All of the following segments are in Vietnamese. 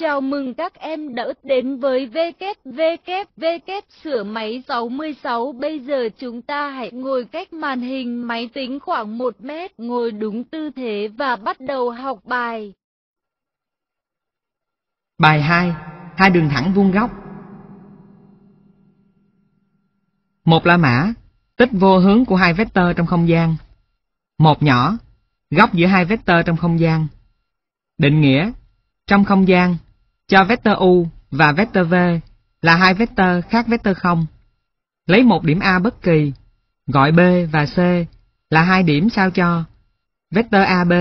Chào mừng các em đã đến với WWW sửa máy 66. Bây giờ chúng ta hãy ngồi cách màn hình máy tính khoảng 1 mét, ngồi đúng tư thế và bắt đầu học bài. Bài 2. Hai đường thẳng vuông góc. Một là mã, tích vô hướng của hai vectơ trong không gian. Một nhỏ, góc giữa hai vectơ trong không gian. Định nghĩa, trong không gian, cho vector U và vector V là hai vector khác vector không. Lấy một điểm A bất kỳ, gọi B và C là hai điểm sao cho vector AB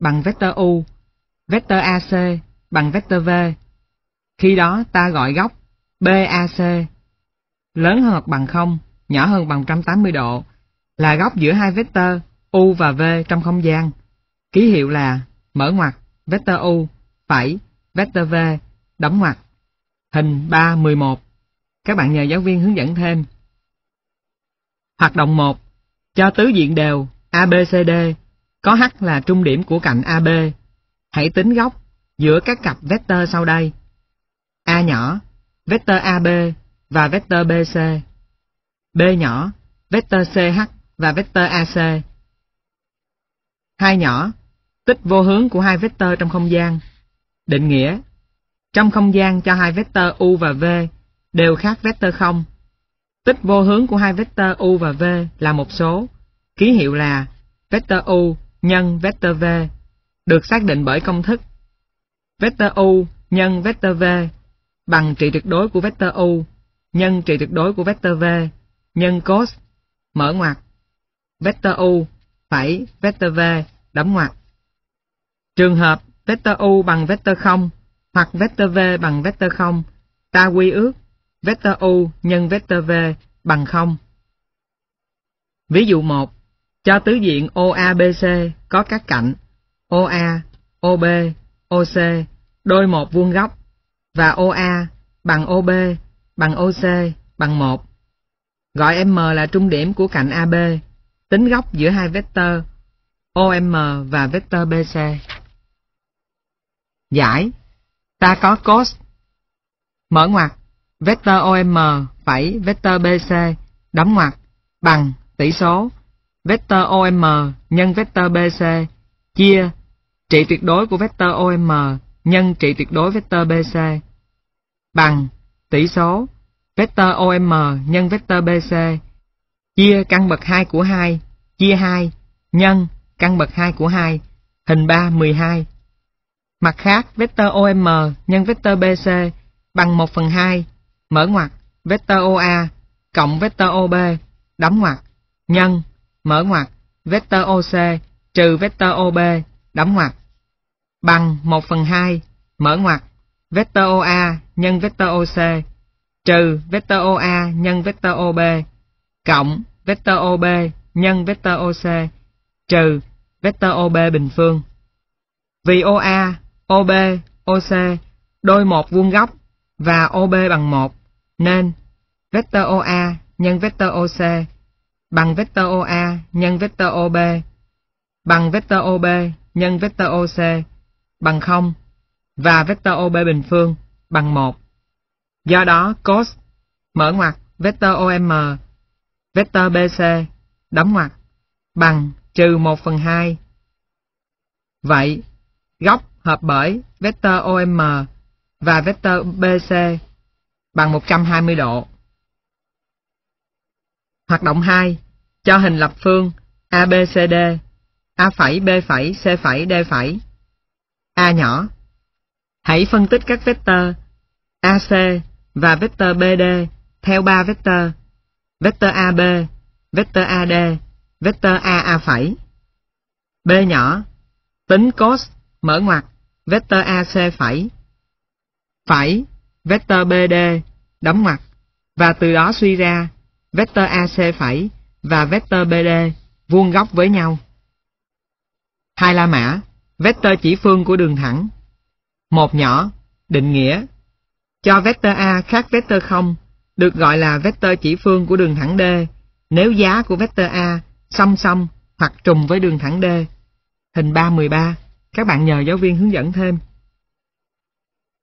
bằng vector U, vector AC bằng vector V. Khi đó ta gọi góc BAC lớn hơn hoặc bằng 0, nhỏ hơn bằng 180 độ là góc giữa hai vector U và V trong không gian. Ký hiệu là mở ngoặc vector U phẩy vector V Đóng ngoặc. Hình 3.11. Các bạn nhờ giáo viên hướng dẫn thêm. Hoạt động 1. Cho tứ diện đều ABCD, có H là trung điểm của cạnh AB. Hãy tính góc giữa các cặp vectơ sau đây. A nhỏ, vectơ AB và vectơ BC. B nhỏ, vectơ CH và vectơ AC. Hai nhỏ, tích vô hướng của hai vectơ trong không gian. Định nghĩa trong không gian cho hai vector U và V đều khác vector không Tích vô hướng của hai vector U và V là một số, ký hiệu là vector U nhân vector V được xác định bởi công thức vector U nhân vector V bằng trị tuyệt đối của vector U nhân trị tuyệt đối của vector V nhân cos mở ngoặc vector U phẩy vector V đóng ngoặc. Trường hợp vector U bằng vector 0 hoặc vector v bằng vector 0, ta quy ước vector u nhân vector v bằng 0. Ví dụ 1, cho tứ diện OABC có các cạnh OA, OB, OC đôi một vuông góc và OA bằng OB bằng OC bằng 1. Gọi M là trung điểm của cạnh AB, tính góc giữa hai vectơ OM và vectơ BC. Giải Ta có cos mở ngoặc vector OM phẩy vector BC đóng ngoặc bằng tỷ số vector OM nhân vector BC chia trị tuyệt đối của vector OM nhân trị tuyệt đối vector BC bằng tỷ số vector OM nhân vector BC chia căn bậc 2 của 2 chia 2 nhân căn bậc 2 của 2 hình 3 12 Mặt khác, vector OM nhân vector BC bằng 1 phần 2, mở ngoặc, vector OA cộng vector OB, đóng ngoặc, nhân, mở ngoặc, vector OC trừ vector OB, đóng ngoặc, bằng 1 phần 2, mở ngoặc, vector OA nhân vector OC trừ vector OA nhân vector OB cộng vector OB nhân vector OC trừ vector OB bình phương. Vì OA OB, OC đôi một vuông góc và OB bằng 1 nên vector OA nhân vector OC bằng vector OA nhân vector OB bằng vector OB nhân vector OC bằng 0 và vector OB bình phương bằng 1. Do đó cos mở ngoặc vector OM vector BC đóng ngoặc bằng trừ 1 phần 2. Vậy, góc hợp bởi vector OM và vector BC bằng 120 độ. Hoạt động 2. Cho hình lập phương ABCD A B C D A nhỏ. Hãy phân tích các vector AC và vector BD theo 3 vector: vector AB, vector AD, vector AA B nhỏ. Tính cos mở ngoặc vector AC phẩy, phẩy, vector BD, đóng mặt và từ đó suy ra vector AC phẩy và vector BD vuông góc với nhau. Hai la mã, vector chỉ phương của đường thẳng. Một nhỏ, định nghĩa, cho vector A khác vector 0 được gọi là vector chỉ phương của đường thẳng D nếu giá của vector A song song hoặc trùng với đường thẳng D. Hình 313 các bạn nhờ giáo viên hướng dẫn thêm.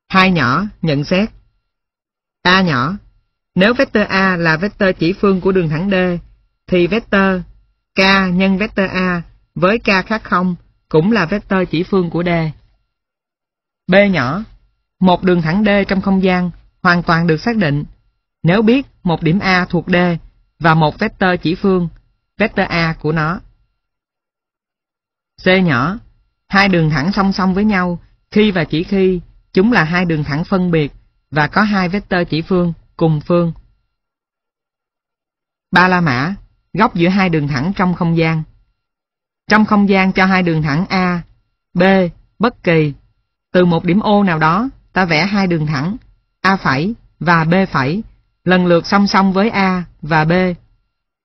Hai nhỏ, nhận xét. A nhỏ, nếu vector A là vector chỉ phương của đường thẳng D, thì vector K nhân vector A với K khác không cũng là vector chỉ phương của D. B nhỏ, một đường thẳng D trong không gian hoàn toàn được xác định. Nếu biết một điểm A thuộc D và một vector chỉ phương, vector A của nó. C nhỏ, Hai đường thẳng song song với nhau, khi và chỉ khi, chúng là hai đường thẳng phân biệt và có hai vectơ chỉ phương cùng phương. Ba la mã, góc giữa hai đường thẳng trong không gian. Trong không gian cho hai đường thẳng A, B, bất kỳ. Từ một điểm O nào đó, ta vẽ hai đường thẳng A' phẩy và B' phẩy lần lượt song song với A và B.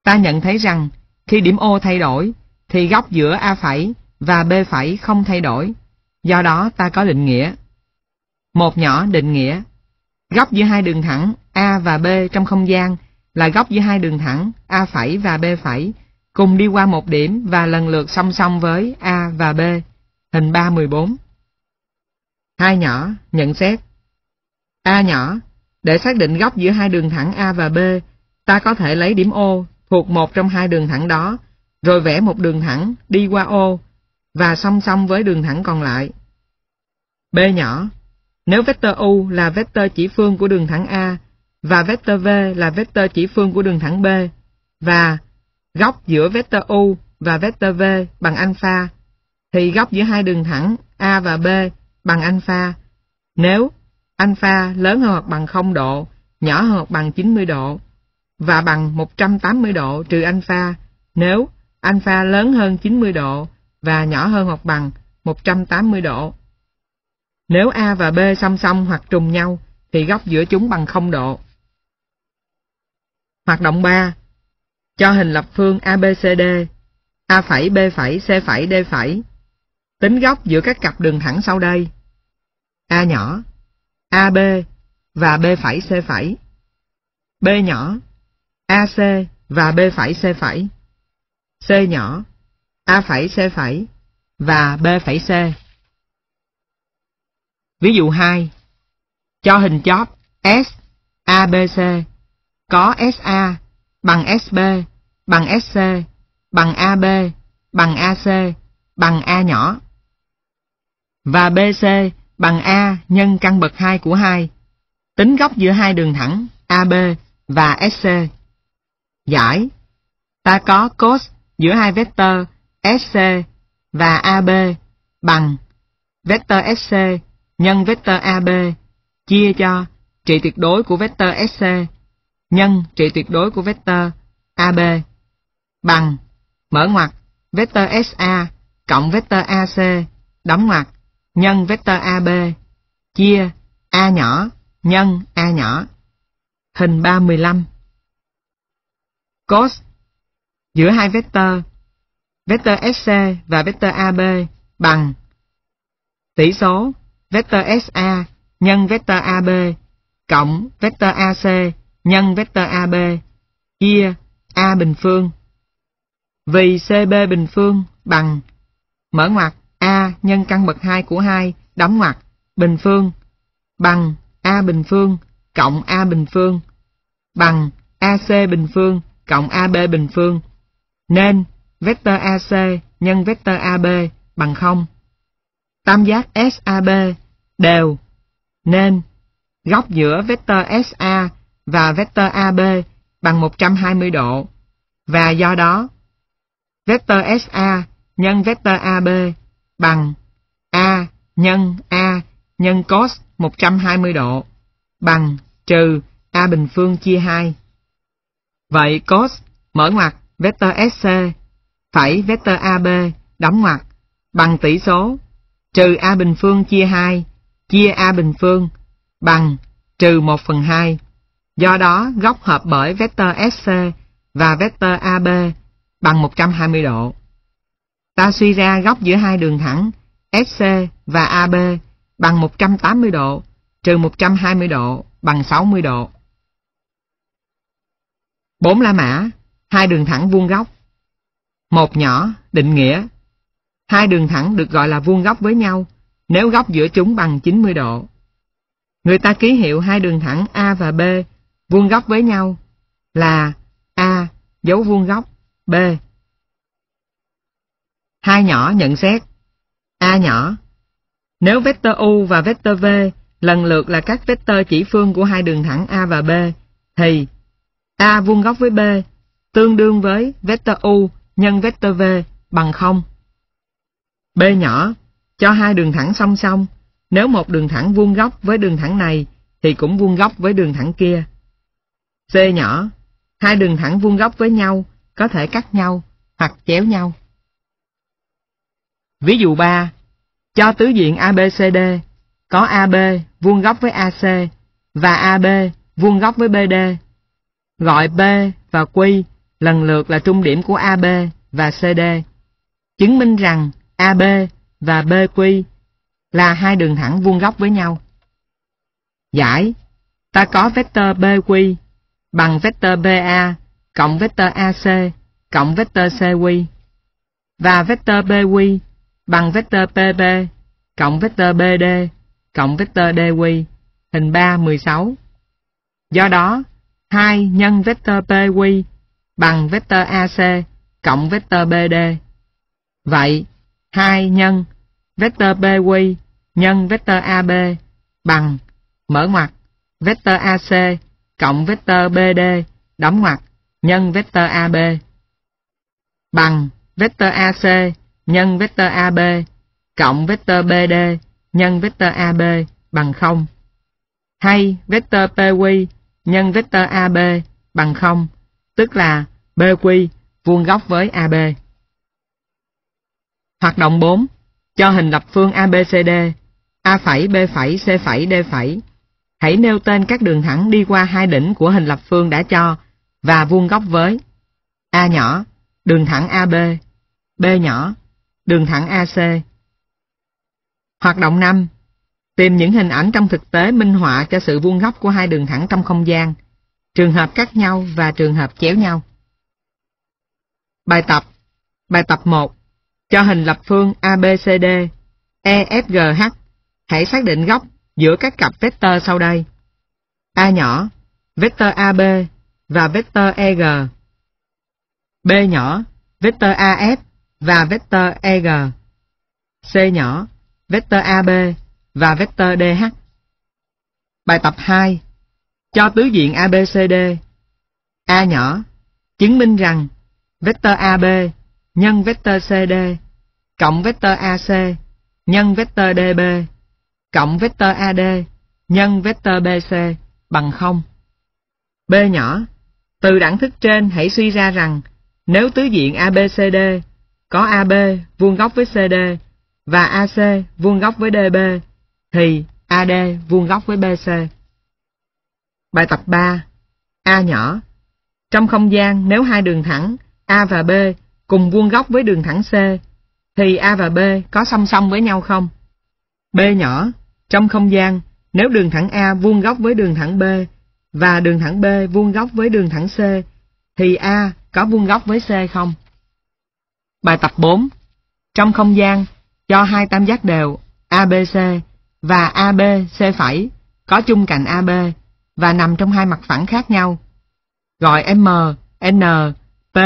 Ta nhận thấy rằng khi điểm O thay đổi thì góc giữa A' phẩy và B phẩy không thay đổi. Do đó ta có định nghĩa. Một nhỏ định nghĩa. Góc giữa hai đường thẳng A và B trong không gian là góc giữa hai đường thẳng A phẩy và B phẩy cùng đi qua một điểm và lần lượt song song với A và B. Hình ba bốn Hai nhỏ nhận xét. A nhỏ, để xác định góc giữa hai đường thẳng A và B, ta có thể lấy điểm O thuộc một trong hai đường thẳng đó, rồi vẽ một đường thẳng đi qua O và song song với đường thẳng còn lại. B nhỏ, nếu vector U là vector chỉ phương của đường thẳng A và vector V là vector chỉ phương của đường thẳng B và góc giữa vector U và vector V bằng alpha thì góc giữa hai đường thẳng A và B bằng alpha nếu alpha lớn hơn hoặc bằng 0 độ, nhỏ hơn hoặc bằng 90 độ và bằng 180 độ trừ alpha nếu alpha lớn hơn 90 độ và nhỏ hơn hoặc bằng 180 độ. Nếu A và B song song hoặc trùng nhau thì góc giữa chúng bằng 0 độ. Hoạt động 3. Cho hình lập phương ABCD, A', B', C', D'. Tính góc giữa các cặp đường thẳng sau đây. A nhỏ, AB và B', C'. B nhỏ, AC và B', C'. C nhỏ, A phẩy C phẩy và B phẩy C. Ví dụ 2. Cho hình chóp S ABC có SA bằng SB bằng SC bằng AB bằng AC bằng A nhỏ và BC bằng A nhân căn bậc 2 của 2 tính góc giữa hai đường thẳng AB và SC. Giải Ta có cos giữa hai vectơ SC và AB bằng vector SC nhân vector AB chia cho trị tuyệt đối của vector SC nhân trị tuyệt đối của vector AB bằng mở ngoặc vector SA cộng vector AC đóng ngoặc nhân vector AB chia A nhỏ nhân A nhỏ hình 315 cos giữa hai vector vector SC và vector AB bằng tỷ số vector SA nhân vector AB cộng vector AC nhân vector AB chia A bình phương. Vì CB bình phương bằng mở ngoặc A nhân căn bậc 2 của 2 đóng ngoặc bình phương bằng A bình phương cộng A bình phương bằng AC bình phương cộng AB bình phương nên vector AC nhân vector AB bằng 0. Tam giác SAB đều nên góc giữa vector SA và vector AB bằng 120 độ và do đó vector SA nhân vector AB bằng A nhân A nhân cos 120 độ bằng trừ A bình phương chia 2. Vậy cos mở ngoặc vector SC phải vector AB đóng ngoặc bằng tỷ số trừ A bình phương chia 2 chia A bình phương bằng trừ 1 phần 2. Do đó góc hợp bởi vector SC và vector AB bằng 120 độ. Ta suy ra góc giữa hai đường thẳng SC và AB bằng 180 độ trừ 120 độ bằng 60 độ. 4 la mã, hai đường thẳng vuông góc một nhỏ, định nghĩa. Hai đường thẳng được gọi là vuông góc với nhau, nếu góc giữa chúng bằng 90 độ. Người ta ký hiệu hai đường thẳng A và B vuông góc với nhau là A dấu vuông góc B. Hai nhỏ nhận xét A nhỏ Nếu vector U và vector V lần lượt là các vector chỉ phương của hai đường thẳng A và B thì A vuông góc với B tương đương với vector U nhân vector V bằng 0. B nhỏ, cho hai đường thẳng song song, nếu một đường thẳng vuông góc với đường thẳng này thì cũng vuông góc với đường thẳng kia. C nhỏ, hai đường thẳng vuông góc với nhau có thể cắt nhau hoặc chéo nhau. Ví dụ 3, cho tứ diện ABCD có AB vuông góc với AC và AB vuông góc với BD. Gọi B và Q lần lượt là trung điểm của AB và CD, chứng minh rằng AB và BQ là hai đường thẳng vuông góc với nhau. Giải, ta có vectơ BQ bằng vectơ BA cộng vectơ AC cộng vectơ CQ và vectơ BQ bằng vectơ PB cộng vectơ BD cộng vectơ DQ hình 3 16. Do đó, 2 nhân vectơ PQ bằng vectơ AC cộng vectơ BD. Vậy, 2 nhân vectơ BQ nhân vectơ AB bằng mở ngoặc vectơ AC cộng vectơ BD đóng ngoặc nhân vectơ AB bằng vectơ AC nhân vectơ AB cộng vectơ BD nhân vectơ AB bằng 0 hay vectơ PQ nhân vectơ AB bằng 0 tức là BQ vuông góc với AB. Hoạt động 4. Cho hình lập phương ABCD, A', B', C', D'. Hãy nêu tên các đường thẳng đi qua hai đỉnh của hình lập phương đã cho và vuông góc với A nhỏ, đường thẳng AB, B nhỏ, đường thẳng AC. Hoạt động 5. Tìm những hình ảnh trong thực tế minh họa cho sự vuông góc của hai đường thẳng trong không gian trường hợp cắt nhau và trường hợp chéo nhau. Bài tập Bài tập 1 Cho hình lập phương ABCD EFGH Hãy xác định góc giữa các cặp vectơ sau đây. A nhỏ, vectơ AB và vectơ EG. B nhỏ, vectơ AF và vectơ EG. C nhỏ, vectơ AB và vectơ DH. Bài tập 2 cho tứ diện ABCD. A nhỏ, chứng minh rằng vector AB nhân vector CD cộng vector AC nhân vector DB cộng vector AD nhân vector BC bằng 0. B nhỏ, từ đẳng thức trên hãy suy ra rằng nếu tứ diện ABCD có AB vuông góc với CD và AC vuông góc với DB thì AD vuông góc với BC. Bài tập 3 A nhỏ Trong không gian nếu hai đường thẳng A và B cùng vuông góc với đường thẳng C thì A và B có song song với nhau không? B nhỏ Trong không gian nếu đường thẳng A vuông góc với đường thẳng B và đường thẳng B vuông góc với đường thẳng C thì A có vuông góc với C không? Bài tập 4 Trong không gian cho hai tam giác đều ABC và AB C' có chung cạnh AB và nằm trong hai mặt phẳng khác nhau. Gọi M, N, P,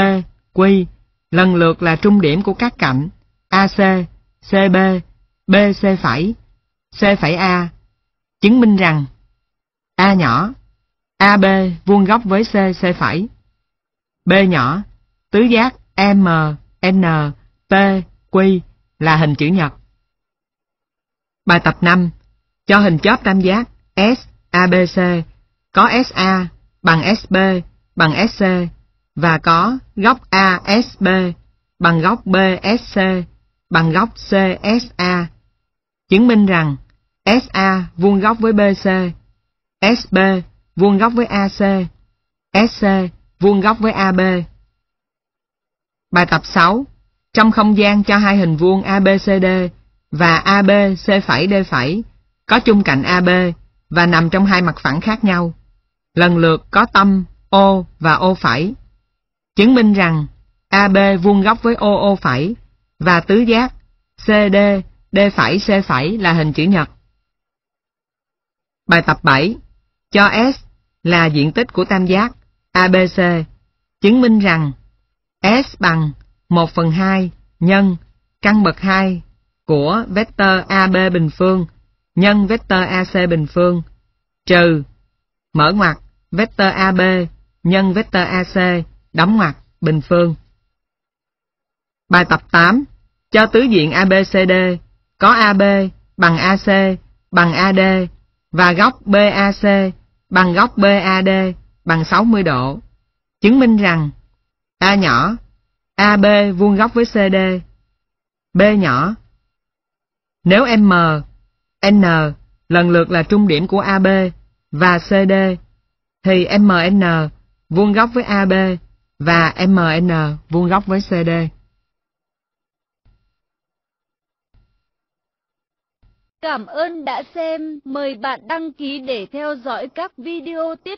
Q lần lượt là trung điểm của các cạnh AC, CB, BC phẩy, C phẩy A, chứng minh rằng A nhỏ, AB vuông góc với C, C phẩy, B nhỏ, tứ giác M, N, P, Q là hình chữ nhật. Bài tập 5. Cho hình chóp tam giác SABC có SA bằng SB bằng SC và có góc ASB bằng góc BSC bằng góc CSA. Chứng minh rằng SA vuông góc với BC, SB vuông góc với AC, SC vuông góc với AB. Bài tập 6. Trong không gian cho hai hình vuông ABCD và ABCD' có chung cạnh AB và nằm trong hai mặt phẳng khác nhau lần lượt có tâm O và O phải Chứng minh rằng AB vuông góc với ô ô phẩy và tứ giác CD D phải C phải là hình chữ nhật. Bài tập 7 cho S là diện tích của tam giác ABC chứng minh rằng S bằng 1 phần 2 nhân căn bậc 2 của vector AB bình phương nhân vector AC bình phương trừ mở ngoặc, vector AB nhân vector AC, đóng ngoặc, bình phương. Bài tập 8. Cho tứ diện ABCD có AB bằng AC bằng AD và góc BAC bằng góc BAD bằng 60 độ. Chứng minh rằng A nhỏ, AB vuông góc với CD, B nhỏ. Nếu M, N lần lượt là trung điểm của AB và CD thì MN vuông góc với AB và MN vuông góc với CD. Cảm ơn đã xem, mời bạn đăng ký để theo dõi các video tiếp